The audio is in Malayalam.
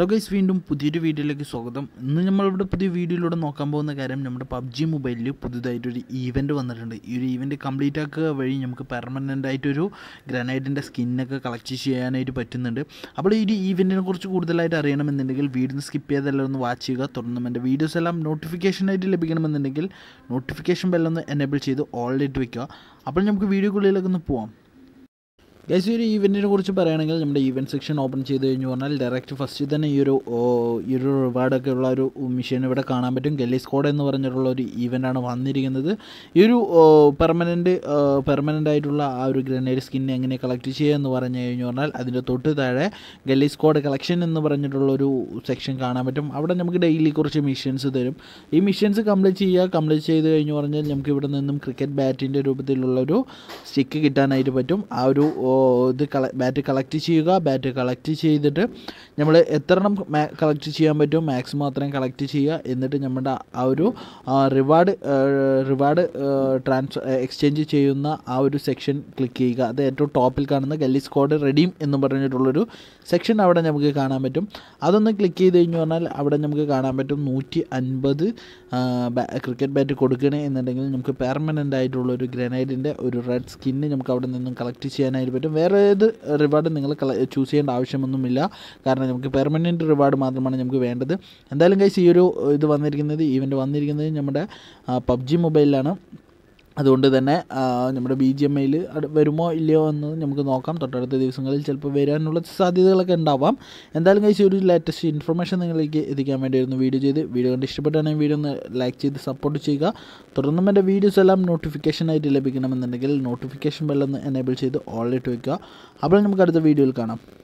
ഹലോ ഗൈസ് വീണ്ടും പുതിയൊരു വീഡിയോയിലേക്ക് സ്വാഗതം ഇന്ന് നമ്മളിവിടെ പുതിയ വീഡിയോയിലൂടെ നോക്കാൻ പോകുന്ന കാര്യം നമ്മുടെ പബ്ജി മൊബൈലിൽ പുതുതായിട്ടൊരു ഈവൻറ്റ് വന്നിട്ടുണ്ട് ഈ ഒരു ഈവൻറ്റ് കംപ്ലീറ്റ് ആക്കുക വഴി നമുക്ക് പെർമനൻ്റ് ആയിട്ടൊരു ഗ്രനൈഡിൻ്റെ സ്കിന്നൊക്കെ കളക്ട് ചെയ്യാനായിട്ട് പറ്റുന്നുണ്ട് അപ്പോൾ ഈ ഒരു ഈവൻറ്റിനെ കുറിച്ച് കൂടുതലായിട്ട് അറിയണമെന്നുണ്ടെങ്കിൽ വീഡിയോ സ്കിപ്പ് ചെയ്തെല്ലാം ഒന്ന് വാച്ച് ചെയ്യുക തുടർന്നും എൻ്റെ വീഡിയോസ് എല്ലാം നോട്ടിഫിക്കേഷനായിട്ട് ലഭിക്കണമെന്നുണ്ടെങ്കിൽ നോട്ടിഫിക്കേഷൻ ബെല്ലൊന്ന് എനേബിൾ ചെയ്ത് ഓൾറെഡി വയ്ക്കുക അപ്പോൾ നമുക്ക് വീഡിയോക്കുള്ളിലേക്ക് ഒന്ന് പോവാം ഗൈസ് ഈ ഒരു ഈവെൻറ്റിനെ കുറിച്ച് പറയുകയാണെങ്കിൽ നമ്മുടെ ഈവെൻറ്റ് സെക്ഷൻ ഓപ്പൺ ചെയ്ത് കഴിഞ്ഞു പറഞ്ഞാൽ ഡയറക്റ്റ് ഫസ്റ്റ് തന്നെ ഈ ഒരു ഈ ഒരു റിവാർഡൊക്കെ ഉള്ള ഒരു മിഷൻ ഇവിടെ കാണാൻ പറ്റും ഗല്ലി സ്കോഡ് എന്ന് പറഞ്ഞിട്ടുള്ള ഒരു ആണ് വന്നിരിക്കുന്നത് ഈ ഒരു പെർമനൻറ്റ് പെർമനൻ്റ് ആയിട്ടുള്ള ആ ഒരു ഗ്രനേഡ് സ്കിൻ എങ്ങനെ കളക്ട് ചെയ്യുക എന്ന് പറഞ്ഞു കഴിഞ്ഞു പറഞ്ഞാൽ അതിൻ്റെ തൊട്ട് താഴെ ഗല്ലി സ്കോഡ് കളക്ഷൻ എന്ന് പറഞ്ഞിട്ടുള്ള ഒരു സെക്ഷൻ കാണാൻ പറ്റും അവിടെ നമുക്ക് ഡെയിലി കുറച്ച് മിഷൻസ് തരും ഈ മിഷൻസ് കംപ്ലീറ്റ് ചെയ്യുക കംപ്ലീറ്റ് ചെയ്ത് കഴിഞ്ഞു പറഞ്ഞാൽ നമുക്ക് ഇവിടെ നിന്നും ക്രിക്കറ്റ് ബാറ്റിൻ്റെ രൂപത്തിലുള്ളൊരു സ്റ്റിക്ക് കിട്ടാനായിട്ട് പറ്റും ആ ഒരു ഇത് ബാറ്റ് കളക്ട് ചെയ്യുക ബാറ്റ് കളക്ട് ചെയ്തിട്ട് നമ്മൾ എത്ര എണ്ണം കളക്ട് ചെയ്യാൻ പറ്റുമോ മാക്സിമം അത്രയും കളക്ട് ചെയ്യുക എന്നിട്ട് നമ്മുടെ ആ ഒരു റിവാർഡ് റിവാർഡ് ട്രാൻസ്ഫർ എക്സ്ചേഞ്ച് ചെയ്യുന്ന ആ ഒരു സെക്ഷൻ ക്ലിക്ക് ചെയ്യുക അത് ഏറ്റവും ടോപ്പിൽ കാണുന്ന ഗല്ലി സ്ക്വാഡ് റെഡീം എന്ന് പറഞ്ഞിട്ടുള്ളൊരു സെക്ഷൻ അവിടെ നമുക്ക് കാണാൻ പറ്റും അതൊന്ന് ക്ലിക്ക് ചെയ്ത് കഴിഞ്ഞ് പറഞ്ഞാൽ അവിടെ നമുക്ക് കാണാൻ പറ്റും നൂറ്റി അൻപത് ക്രിക്കറ്റ് ബാറ്റ് കൊടുക്കണേ എന്നുണ്ടെങ്കിൽ നമുക്ക് പെർമനൻ്റ് ആയിട്ടുള്ള ഒരു ഗ്രനൈഡിൻ്റെ ഒരു റെഡ് സ്കിന്ന് നമുക്ക് അവിടെ നിന്നും കളക്ട് ചെയ്യാനായിട്ട് പറ്റും വേറെ ഏത് റിവാർഡും നിങ്ങൾ ചൂസ് ചെയ്യേണ്ട ആവശ്യമൊന്നുമില്ല കാരണം നമുക്ക് പെർമനൻറ്റ് റിവാർഡ് മാത്രമാണ് നമുക്ക് വേണ്ടത് എന്തായാലും കൈസ് ഈ ഒരു ഇത് വന്നിരിക്കുന്നത് ഈവൻ്റ് വന്നിരിക്കുന്നത് നമ്മുടെ പബ്ജി മൊബൈലിലാണ് അതുകൊണ്ട് തന്നെ നമ്മുടെ ബി ജി എം ഐയിൽ വരുമോ ഇല്ലയോ എന്ന് നമുക്ക് നോക്കാം തൊട്ടടുത്ത ദിവസങ്ങളിൽ ചിലപ്പോൾ വരാനുള്ള സാധ്യതകളൊക്കെ ഉണ്ടാവാം എന്തായാലും കഴിച്ച് ഒരു ലേറ്റസ്റ്റ് ഇൻഫർമേഷൻ നിങ്ങളിലേക്ക് എത്തിക്കാൻ വേണ്ടിയായിരുന്നു വീഡിയോ ചെയ്ത് വീഡിയോ കണ്ട് ഇഷ്ടപ്പെട്ടാണെങ്കിൽ വീഡിയോ ഒന്ന് ലൈക്ക് ചെയ്ത് സപ്പോർട്ട് ചെയ്യുക തുടർന്നും എൻ്റെ വീഡിയോസ് എല്ലാം നോട്ടിഫിക്കേഷനായിട്ട് ലഭിക്കണമെന്നുണ്ടെങ്കിൽ നോട്ടിഫിക്കേഷൻ ബെല്ലൊന്ന് എനേബിൾ ചെയ്ത് ഓൾറെഡി വയ്ക്കുക അപ്പോൾ നമുക്ക് അടുത്ത വീഡിയോയിൽ കാണാം